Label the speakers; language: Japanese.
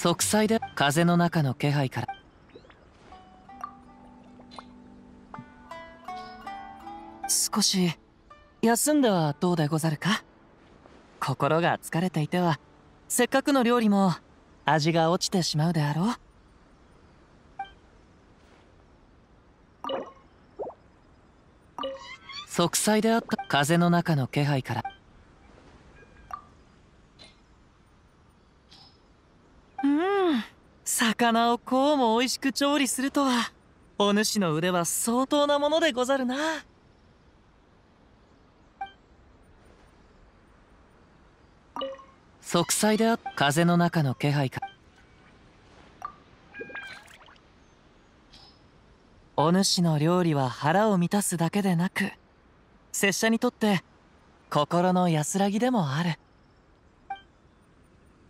Speaker 1: 息災で風の中の気配から少し休んではどうでござるか心が疲れていてはせっかくの料理も味が落ちてしまうであろう息災であった風の中の気配から魚をこうも美味しく調理するとはお主の腕は相当なものでござるな。息災であっ風の中の気配かお主の料理は腹を満たすだけでなく拙者にとって心の安らぎでもある。